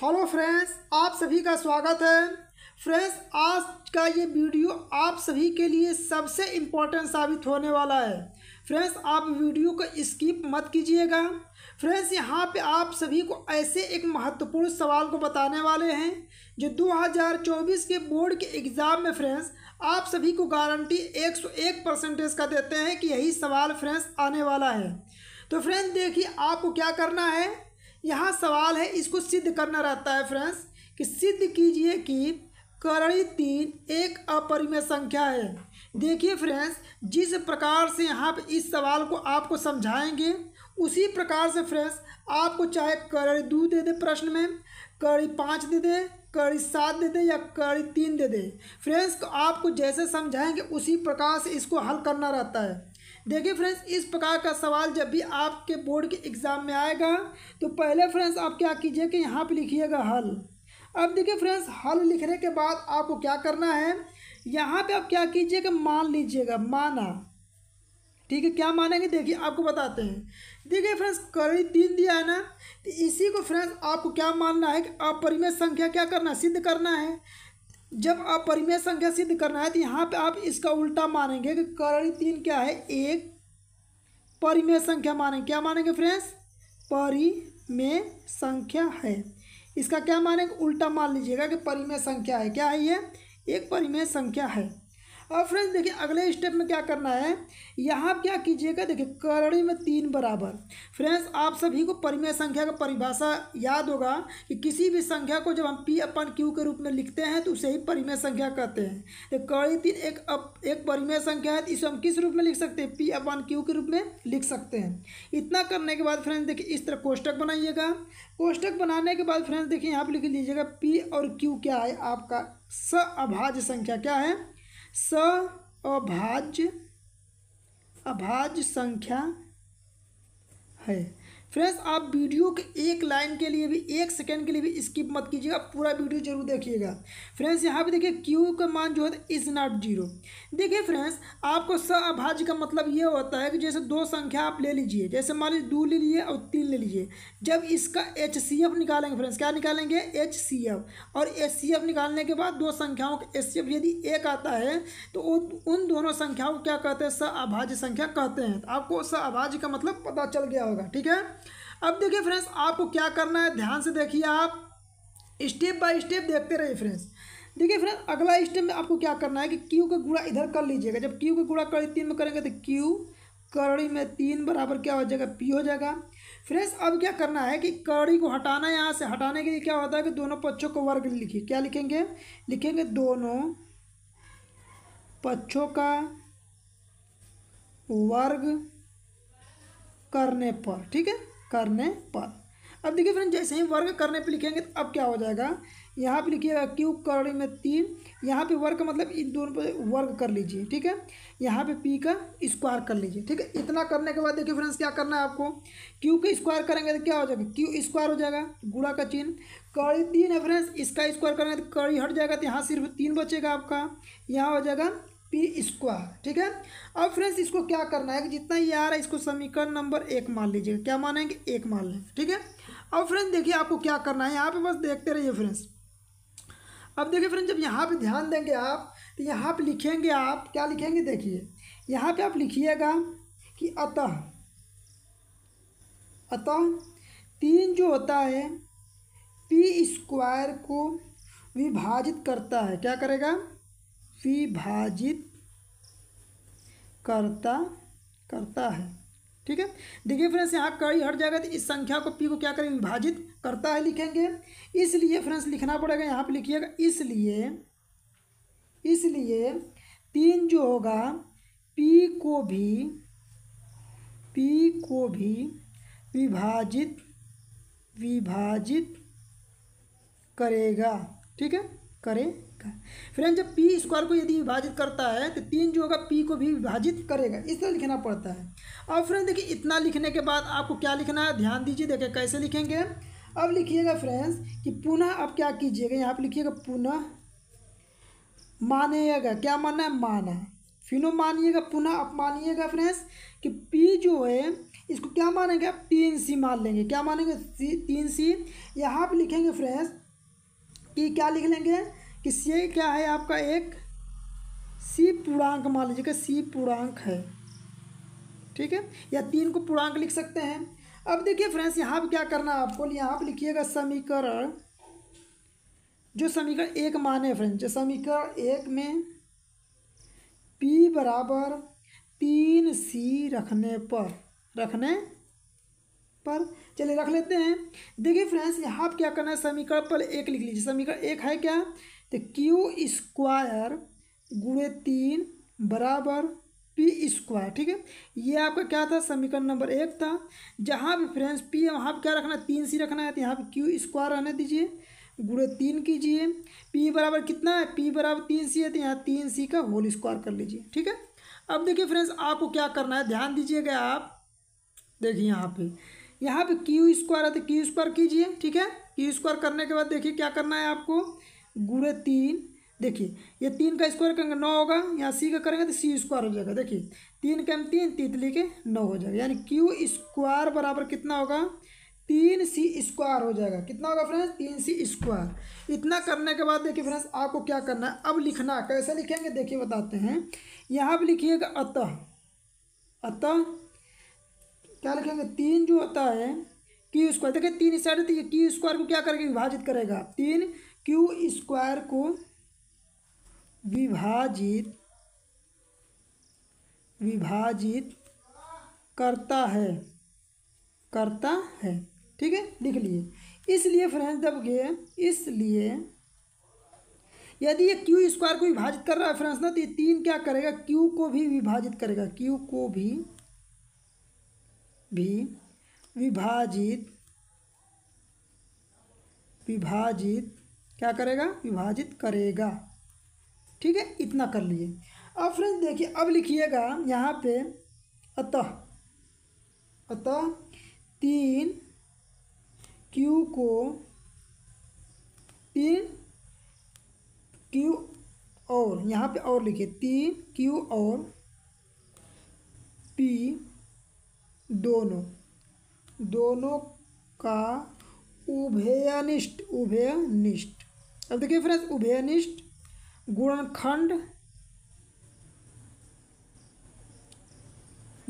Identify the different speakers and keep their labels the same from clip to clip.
Speaker 1: hello friends आप सभी का स्वागत है फ्रेंड्स आज का ये वीडियो आप सभी के लिए सबसे इम्पोर्टेंट साबित होने वाला है फ्रेंड्स आप वीडियो को स्किप मत कीजिएगा फ्रेंड्स यहाँ पे आप सभी को ऐसे एक महत्वपूर्ण सवाल को बताने वाले हैं जो 2024 के बोर्ड के एग्ज़ाम में फ्रेंड्स आप सभी को गारंटी 101 परसेंटेज का देते हैं कि यही सवाल फ्रेंड्स आने वाला है तो फ्रेंड्स देखिए आपको क्या करना है यहाँ सवाल है इसको सिद्ध करना रहता है फ्रेंड्स कि सिद्ध कीजिए कि करणी तीन एक अपरिमेय संख्या है देखिए फ्रेंड्स जिस प्रकार से यहाँ पर इस सवाल को आपको समझाएंगे उसी प्रकार से फ्रेंड्स आपको चाहे कड़ी दो दे दे प्रश्न में कड़ी पाँच दे दे कड़ी सात दे दे या कड़ी तीन दे दे फ्रेंड्स आपको जैसे समझाएंगे उसी प्रकार से इसको हल करना रहता है देखिए फ्रेंड्स इस प्रकार का सवाल जब भी आपके बोर्ड के एग्ज़ाम में आएगा तो पहले फ्रेंड्स आप क्या कीजिए कि यहाँ पे लिखिएगा हल अब देखिए फ्रेंड्स हल लिखने के बाद आपको क्या करना है यहाँ पे आप क्या कीजिएगा मान लीजिएगा माना ठीक है क्या मानेंगे देखिए आपको बताते हैं देखिए फ्रेंड्स करीब तीन दिया है ना तो इसी को फ्रेंड्स आपको क्या मानना है कि अपरिमेय संख्या क्या करना है सिद्ध करना है जब आप परिमेय संख्या सिद्ध करना है तो यहाँ पे आप इसका उल्टा मानेंगे कि करण तीन क्या है एक परिमेय संख्या मानेंगे क्या मानेंगे फ्रेंड्स परिमेय संख्या है इसका क्या मानेंगे उल्टा मान लीजिएगा कि परिमेय संख्या है क्या है ये एक परिमेय संख्या है अब फ्रेंड्स देखिए अगले स्टेप में क्या करना है यहाँ क्या कीजिएगा देखिए करणी में तीन बराबर फ्रेंड्स आप सभी को परिमेय संख्या का परिभाषा याद होगा कि किसी भी संख्या को जब हम पी अपन क्यू के रूप में लिखते हैं तो उसे ही परिमेय संख्या कहते हैं तो करणी तीन एक अप, एक परिमेय संख्या है तो इसे हम किस रूप में लिख सकते हैं पी अपन क्यू के रूप में लिख सकते हैं इतना करने के बाद फ्रेंड्स देखिए इस तरह कोष्टक बनाइएगा कोष्टक बनाने के बाद फ्रेंड्स देखिए यहाँ पर लिख लीजिएगा पी और क्यू क्या है आपका स अभाज्य संख्या क्या है स अभाज्य अभाज्य संख्या है फ्रेंड्स आप वीडियो के एक लाइन के लिए भी एक सेकंड के लिए भी स्किप मत कीजिएगा पूरा वीडियो जरूर देखिएगा फ्रेंड्स यहाँ पे देखिए क्यू का मान जो है इज़ नॉट जीरो देखिए फ्रेंड्स आपको स अभाज्य का मतलब ये होता है कि जैसे दो संख्या आप ले लीजिए जैसे मान लीजिए दो ले लीजिए और तीन ले लीजिए जब इसका एच सी एफ निकालेंगे फ्रेंड्स क्या निकालेंगे एच सी एफ और एच सी एफ निकालने के बाद दो संख्याओं का एच सी एफ यदि एक आता है तो उन दोनों संख्याओं को क्या कहते हैं स अभाज्य संख्या कहते हैं तो आपको स अभाज्य का मतलब पता चल गया होगा ठीक है अब देखिए फ्रेंड्स आपको क्या करना है ध्यान से देखिए आप स्टेप बाय स्टेप देखते रहिए फ्रेंड्स देखिए फ्रेंड्स अगला स्टेप में आपको क्या करना है कि क्यू का गुड़ा इधर कर लीजिएगा जब क्यू का गुड़ा कड़ी तीन में करेंगे तो क्यू कड़ी में तीन बराबर क्या हो जाएगा पी हो जाएगा फ्रेंड्स अब क्या करना है कि कड़ी को हटाना है यहाँ से हटाने के लिए क्या होता है कि दोनों पक्षों को वर्ग लिखिए क्या लिखेंगे लिखेंगे दोनों पक्षों का वर्ग करने पर ठीक है करने पर अब देखिए फ्रेंड जैसे ही वर्ग करने पे लिखेंगे तो अब क्या हो जाएगा यहाँ पे लिखिएगा क्यू कर्ण में तीन यहाँ पे वर्ग का मतलब इन दोनों पे वर्ग कर लीजिए ठीक है यहाँ पे पी का स्क्वायर कर लीजिए ठीक है इतना करने के बाद देखिए फ्रेंड्स क्या करना है आपको क्यू का स्क्वायर करेंगे तो क्या हो जाएगा क्यू स्क्वायर हो जाएगा गुड़ा का चिन्ह कड़ी तीन है फ्रेंड्स इसका स्क्वायर करेंगे तो कड़ी हट जाएगा तो यहाँ सिर्फ तीन बचेगा आपका यहाँ हो जाएगा पी स्क्वायर ठीक है अब फ्रेंड्स इसको क्या करना है कि जितना ये आ रहा है इसको समीकरण नंबर एक मान लीजिएगा क्या मानेंगे एक मान लें ठीक है अब फ्रेंड्स देखिए आपको क्या करना है यहाँ पे बस देखते रहिए फ्रेंड्स अब देखिए फ्रेंड्स जब यहाँ पे ध्यान देंगे आप तो यहाँ पे लिखेंगे आप क्या लिखेंगे देखिए यहाँ पर आप लिखिएगा कि अतः अतः तीन जो होता है पी स्क्वायर को विभाजित करता है क्या करेगा विभाजित करता करता है ठीक है देखिए फ्रेंड्स यहाँ कड़ी हट जाएगा तो इस संख्या को पी को क्या करें विभाजित करता है लिखेंगे इसलिए फ्रेंड्स लिखना पड़ेगा यहाँ पे लिखिएगा इसलिए इसलिए तीन जो होगा पी को भी पी को भी विभाजित विभाजित करेगा ठीक है करें का फ्रेंड जब पी स्क्वायर को यदि विभाजित करता है तो तीन जो होगा पी को भी विभाजित करेगा इस तरह लिखना पड़ता है अब फ्रेंड देखिए इतना लिखने के बाद आपको क्या लिखना है ध्यान दीजिए देखिए कैसे लिखेंगे अब लिखिएगा फ्रेंड्स कि पुनः आप क्या कीजिएगा यहाँ पर लिखिएगा पुनः मानिएगा क्या मानना है माना है फिनो मानिएगा पुनः आप मानिएगा फ्रेंड्स कि पी जो है इसको क्या मानेंगे आप तीन सी मान लेंगे क्या मानेंगे सी तीन सी यहाँ पर लिखेंगे फ्रेंड्स कि क्या लिख लेंगे कि ये क्या है आपका एक सी पूर्णांक मान लीजिए सी पूर्णांक है ठीक है या तीन को पूर्णांक लिख सकते हैं अब देखिए फ्रेंड्स यहाँ पर क्या करना है आपको यहाँ पर लिखिएगा समीकरण जो समीकरण एक माने फ्रेंड्स जो समीकरण एक में पी बराबर तीन सी रखने पर रखने पर चलिए रख लेते हैं देखिए फ्रेंड्स यहाँ पर क्या करना है समीकरण पर एक लिख लीजिए समीकरण एक है क्या तो क्यू स्क्वायर गुड़े तीन बराबर पी स्क्वायर ठीक है ये आपका क्या था समीकरण नंबर एक था जहाँ भी फ्रेंड्स पी है वहाँ पर क्या रखना है तीन सी रखना है तो यहाँ पे क्यू स्क्वायर रहने दीजिए गुड़े तीन कीजिए पी बराबर कितना है पी बराबर तीन सी है तो यहाँ तीन सी का होल स्क्वायर कर लीजिए ठीक है अब देखिए फ्रेंड्स आपको क्या करना है ध्यान दीजिएगा आप देखिए यहाँ पर यहाँ पर क्यू स्क्वायर है तो क्यू स्क्वायर कीजिए ठीक है क्यू स्क्वायर करने के बाद देखिए क्या करना है आपको गुड़े तीन देखिए ये तीन का स्क्वायर करेंगे नौ होगा यहाँ सी का करेंगे तो सी स्क्वायर हो जाएगा देखिए तीन हम तीन तितली तो के नौ हो जाएगा यानी क्यू स्क्वायर बराबर कितना होगा तीन सी स्क्वायर हो जाएगा कितना होगा फ्रेंड्स तीन सी स्क्वायर इतना करने के बाद देखिए फ्रेंड्स आपको क्या करना है अब लिखना कैसे लिखेंगे देखिए बताते हैं यहाँ पर लिखिएगा अतः अतः क्या लिखेंगे तीन जो होता है क्यू स्क्वायर देखिए तीन साइड तो ये क्यू स्क्वायर को क्या करेगा विभाजित करेगा तीन क्यू स्क्वायर को विभाजित विभाजित करता है करता है ठीक है लिख लिए इसलिए फ्रेंड्स जब ये इसलिए यदि ये क्यू स्क्वायर को विभाजित कर रहा है फ्रेंड्स ना तो ये तीन क्या करेगा क्यू को भी विभाजित करेगा क्यू को भी भी विभाजित विभाजित क्या करेगा विभाजित करेगा ठीक है इतना कर लिए अब फ्रेंड्स देखिए अब लिखिएगा यहाँ पे अतः अतः तीन क्यू को तीन क्यू और यहाँ पे और लिखिए तीन क्यू और पी दोनों दोनों का उभयनिष्ठ उभयनिष्ठ अब देखिए फ्रेंड्स उभयनिष्ठ गुणनखंड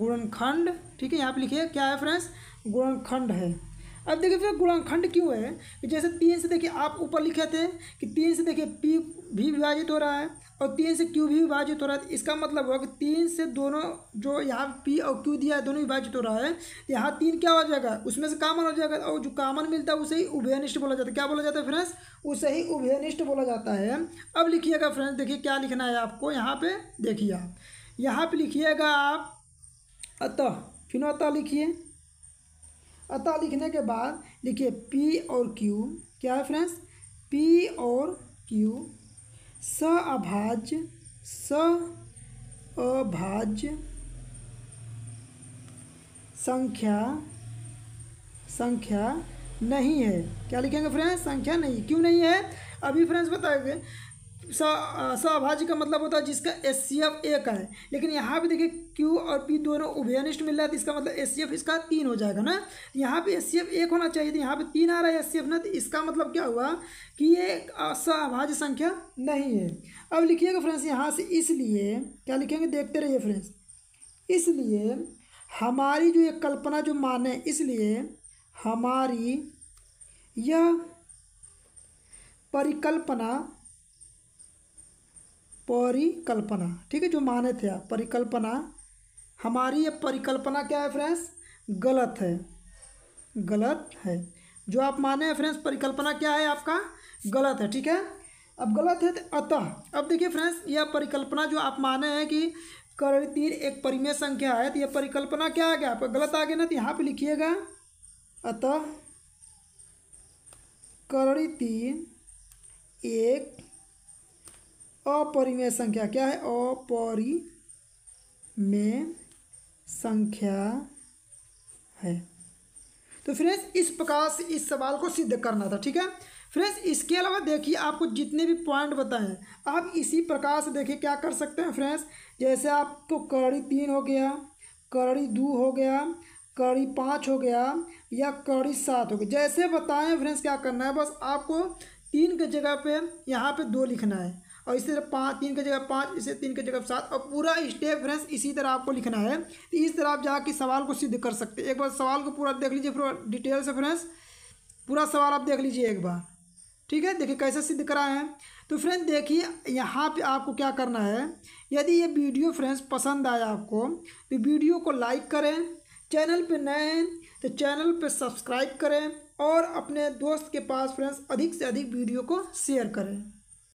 Speaker 1: गुणनखंड ठीक है यहाँ पे लिखिए क्या है फ्रेंड्स गुणनखंड है अब देखिए फिर गुणाखंड क्यों है कि जैसे तीन से देखिए आप ऊपर लिखे थे कि तीन से देखिए पी भी विभाजित हो रहा है और तीन से क्यू भी विभाजित हो रहा है इसका मतलब हुआ कि तीन से दोनों जो यहाँ पी और क्यू दिया है दोनों विभाजित हो रहा है यहाँ तीन क्या हो जाएगा उसमें से कामन हो जाएगा और जो कामन मिलता है उसे ही उभयनिष्ठ बोला जाता है क्या बोला जाता है फ्रेंड्स उसे ही उभयनिष्ठ बोला जाता है अब लिखिएगा फ्रेंड्स देखिए क्या लिखना है आपको यहाँ पर देखिए आप यहाँ पर लिखिएगा आप अतः फिर लिखिए अतः लिखने के बाद लिखिए पी और क्यू क्या है फ्रेंड्स पी और क्यू स अभाज्य स अभाज्य संख्या संख्या नहीं है क्या लिखेंगे फ्रेंड्स संख्या नहीं क्यों नहीं है अभी फ्रेंड्स बताएंगे सहभाजी का मतलब होता है जिसका एस सी एफ एक है लेकिन यहाँ पे देखिए क्यू और पी दोनों उभयनिष्ठ मिल रहा है तो इसका मतलब एस सी एफ इसका तीन हो जाएगा ना यहाँ पे एस सी एफ एक होना चाहिए तो यहाँ पे तीन आ रहा है एस सी एफ ना तो इसका मतलब क्या हुआ कि ये सहभाजी संख्या नहीं है अब लिखिएगा फ्रेंड्स यहाँ से इसलिए क्या लिखेंगे देखते रहिए फ्रेंड्स इसलिए हमारी जो ये कल्पना जो माने इसलिए हमारी यह परिकल्पना परिकल्पना ठीक है जो माने थे आप परिकल्पना हमारी ये परिकल्पना क्या है फ्रेंड्स गलत है गलत है जो आप माने हैं फ्रेंड्स परिकल्पना क्या है आपका गलत है ठीक है अब गलत है तो अतः अब देखिए फ्रेंड्स यह परिकल्पना जो आप माने हैं कि करण तीन एक परिमेय संख्या है तो यह परिकल्पना क्या आ गया आपका गलत आ गया ना तो यहाँ पे लिखिएगा अतः करण तीन एक अपरिमेय संख्या क्या है अपरिमेय संख्या है तो फ्रेंड्स इस प्रकार से इस सवाल को सिद्ध करना था ठीक है फ्रेंड्स इसके अलावा देखिए आपको जितने भी पॉइंट बताए हैं आप इसी प्रकार से देखिए क्या कर सकते हैं फ्रेंड्स जैसे आपको कड़ी तीन हो गया कड़ी दो हो गया कड़ी पाँच हो गया या कड़ी सात हो गया जैसे बताएं फ्रेंड्स क्या करना है बस आपको तीन के जगह पे यहाँ पे दो लिखना है और इसी तरह पाँच तीन की जगह पाँच इसे तीन की जगह सात और पूरा स्टेप फ्रेंड्स इसी तरह आपको लिखना है तो इस तरह आप जाके सवाल को सिद्ध कर सकते हैं एक बार सवाल को पूरा देख लीजिए पूरा डिटेल से फ्रेंड्स पूरा सवाल आप देख लीजिए एक बार ठीक है देखिए कैसे सिद्ध कराए हैं तो फ्रेंड देखिए यहाँ पे आपको क्या करना है यदि ये वीडियो फ्रेंड्स पसंद आया आपको तो वीडियो को लाइक करें चैनल पे नए हैं तो चैनल पे सब्सक्राइब करें और अपने दोस्त के पास फ्रेंड्स अधिक से अधिक वीडियो को शेयर करें